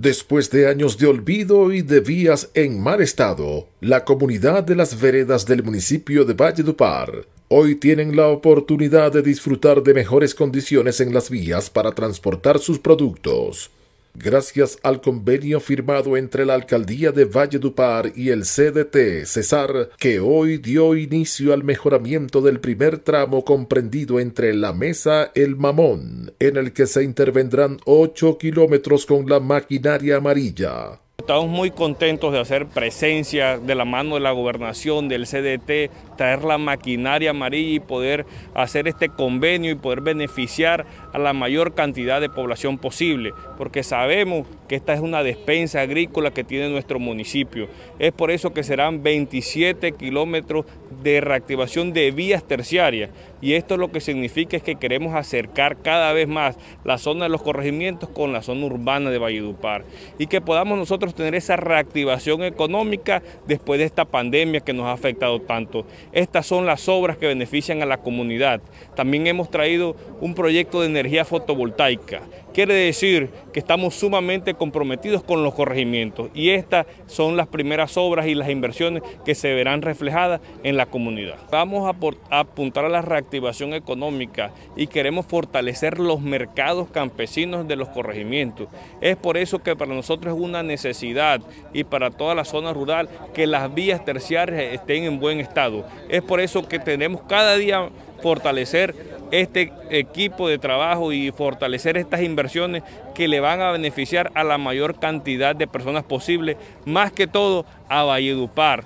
Después de años de olvido y de vías en mal estado, la comunidad de las veredas del municipio de Valledupar hoy tienen la oportunidad de disfrutar de mejores condiciones en las vías para transportar sus productos. Gracias al convenio firmado entre la Alcaldía de Valle Valledupar y el CDT Cesar, que hoy dio inicio al mejoramiento del primer tramo comprendido entre La Mesa El Mamón en el que se intervendrán 8 kilómetros con la maquinaria amarilla. Estamos muy contentos de hacer presencia de la mano de la gobernación, del CDT, traer la maquinaria amarilla y poder hacer este convenio y poder beneficiar a la mayor cantidad de población posible, porque sabemos que esta es una despensa agrícola que tiene nuestro municipio. Es por eso que serán 27 kilómetros de reactivación de vías terciarias y esto lo que significa es que queremos acercar cada vez más la zona de los corregimientos con la zona urbana de Valledupar y que podamos nosotros tener esa reactivación económica después de esta pandemia que nos ha afectado tanto. Estas son las obras que benefician a la comunidad. También hemos traído un proyecto de energía fotovoltaica Quiere decir que estamos sumamente comprometidos con los corregimientos y estas son las primeras obras y las inversiones que se verán reflejadas en la comunidad. Vamos a apuntar a la reactivación económica y queremos fortalecer los mercados campesinos de los corregimientos. Es por eso que para nosotros es una necesidad y para toda la zona rural que las vías terciarias estén en buen estado. Es por eso que tenemos cada día fortalecer este equipo de trabajo y fortalecer estas inversiones que le van a beneficiar a la mayor cantidad de personas posible, más que todo a Valledupar.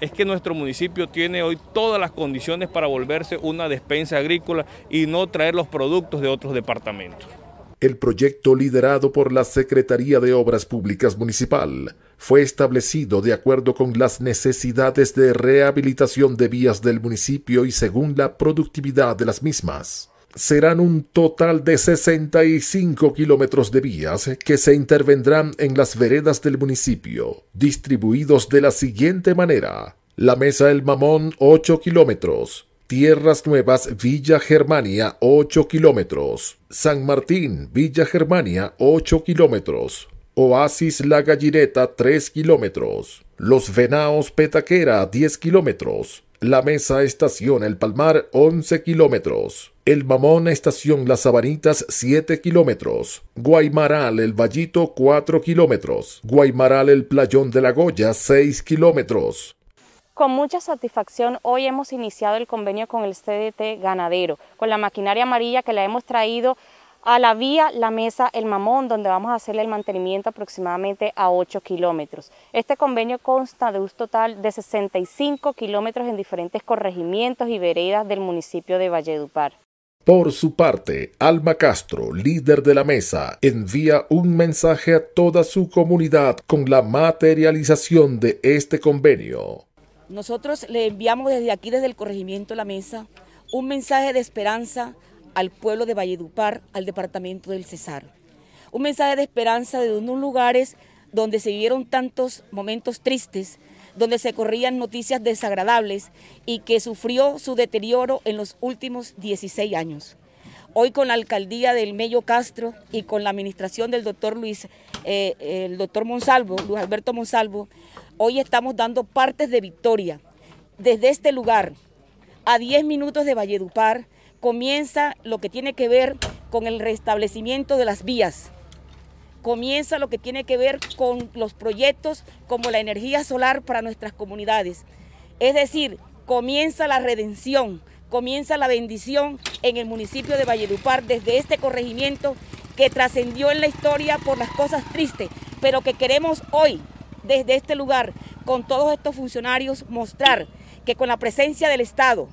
Es que nuestro municipio tiene hoy todas las condiciones para volverse una despensa agrícola y no traer los productos de otros departamentos. El proyecto liderado por la Secretaría de Obras Públicas Municipal fue establecido de acuerdo con las necesidades de rehabilitación de vías del municipio y según la productividad de las mismas. Serán un total de 65 kilómetros de vías que se intervendrán en las veredas del municipio, distribuidos de la siguiente manera. La Mesa El Mamón 8 kilómetros, Tierras Nuevas, Villa Germania, 8 kilómetros. San Martín, Villa Germania, 8 kilómetros. Oasis La Gallineta, 3 kilómetros. Los Venaos Petaquera, 10 kilómetros. La Mesa Estación El Palmar, 11 kilómetros. El Mamón Estación Las Sabanitas, 7 kilómetros. Guaymaral El Vallito, 4 kilómetros. Guaymaral El Playón de la Goya, 6 kilómetros. Con mucha satisfacción hoy hemos iniciado el convenio con el CDT ganadero, con la maquinaria amarilla que la hemos traído a la vía La Mesa El Mamón, donde vamos a hacerle el mantenimiento aproximadamente a 8 kilómetros. Este convenio consta de un total de 65 kilómetros en diferentes corregimientos y veredas del municipio de Valledupar. Por su parte, Alma Castro, líder de la mesa, envía un mensaje a toda su comunidad con la materialización de este convenio. Nosotros le enviamos desde aquí, desde el corregimiento La Mesa, un mensaje de esperanza al pueblo de Valledupar, al departamento del Cesar. Un mensaje de esperanza de unos lugares donde se vivieron tantos momentos tristes, donde se corrían noticias desagradables y que sufrió su deterioro en los últimos 16 años. Hoy con la alcaldía del Mello Castro y con la administración del doctor Luis, eh, el doctor Monsalvo, Luis Alberto Monsalvo, hoy estamos dando partes de victoria. Desde este lugar, a 10 minutos de Valledupar, comienza lo que tiene que ver con el restablecimiento de las vías. Comienza lo que tiene que ver con los proyectos como la energía solar para nuestras comunidades. Es decir, comienza la redención comienza la bendición en el municipio de Valledupar desde este corregimiento que trascendió en la historia por las cosas tristes, pero que queremos hoy, desde este lugar, con todos estos funcionarios, mostrar que con la presencia del Estado,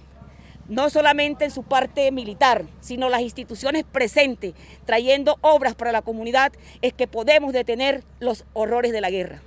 no solamente en su parte militar, sino las instituciones presentes, trayendo obras para la comunidad, es que podemos detener los horrores de la guerra.